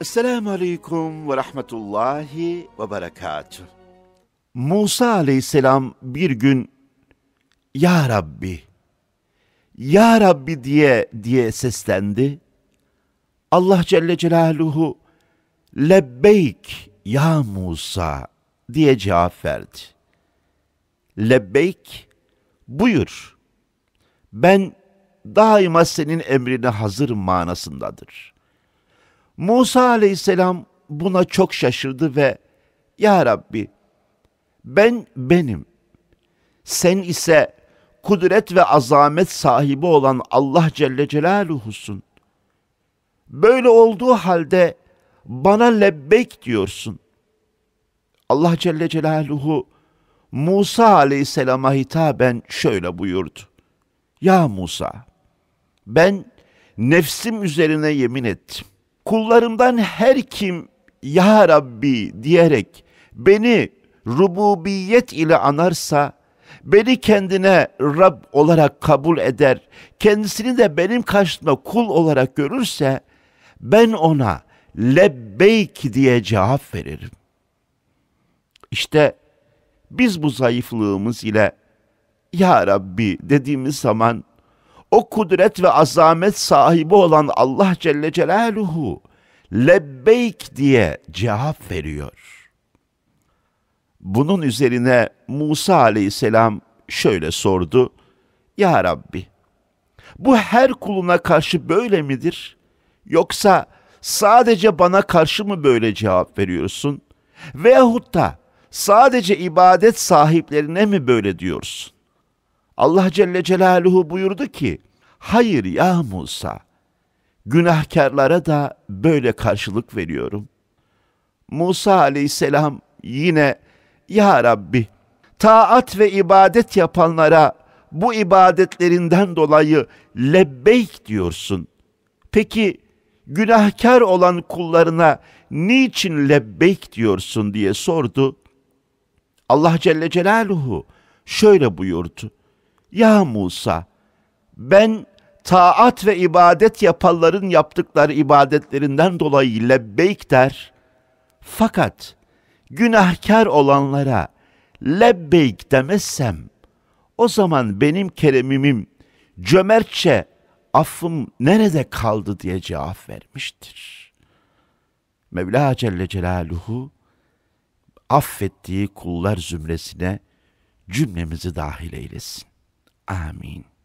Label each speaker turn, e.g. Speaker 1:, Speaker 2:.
Speaker 1: Esselamu Aleyküm ve Rahmetullahi ve Berekatuhu. Musa Aleyhisselam bir gün Ya Rabbi, Ya Rabbi diye diye seslendi. Allah Celle Celaluhu Lebbeyk ya Musa diye cevap verdi. Lebbeyk buyur. Ben daima senin emrine hazır manasındadır. Musa aleyhisselam buna çok şaşırdı ve Ya Rabbi ben benim, sen ise kudret ve azamet sahibi olan Allah Celle Celaluhu'sun. Böyle olduğu halde bana lebbek diyorsun. Allah Celle Celaluhu Musa aleyhisselama hitaben şöyle buyurdu. Ya Musa, ben nefsim üzerine yemin ettim kullarımdan her kim ya Rabbi diyerek beni rububiyet ile anarsa, beni kendine Rab olarak kabul eder, kendisini de benim karşıma kul olarak görürse, ben ona lebbeyk diye cevap veririm. İşte biz bu zayıflığımız ile Ya Rabbi dediğimiz zaman o kudret ve azamet sahibi olan Allah Celle Celaluhu lebbeyk diye cevap veriyor. Bunun üzerine Musa aleyhisselam şöyle sordu. Ya Rabbi bu her kuluna karşı böyle midir? Yoksa sadece bana karşı mı böyle cevap veriyorsun? Veyahut da sadece ibadet sahiplerine mi böyle diyorsun? Allah Celle Celaluhu buyurdu ki, Hayır ya Musa, günahkarlara da böyle karşılık veriyorum. Musa aleyhisselam yine, Ya Rabbi, taat ve ibadet yapanlara bu ibadetlerinden dolayı lebbeyk diyorsun. Peki günahkar olan kullarına niçin lebbeyk diyorsun diye sordu. Allah Celle Celaluhu şöyle buyurdu. Ya Musa ben taat ve ibadet yapanların yaptıkları ibadetlerinden dolayı lebbeyk der. Fakat günahkar olanlara lebbeyk demezsem o zaman benim keremimim cömertçe affım nerede kaldı diye cevap vermiştir. Mevla Celle Celaluhu affettiği kullar zümresine cümlemizi dahil eylesin. Amin.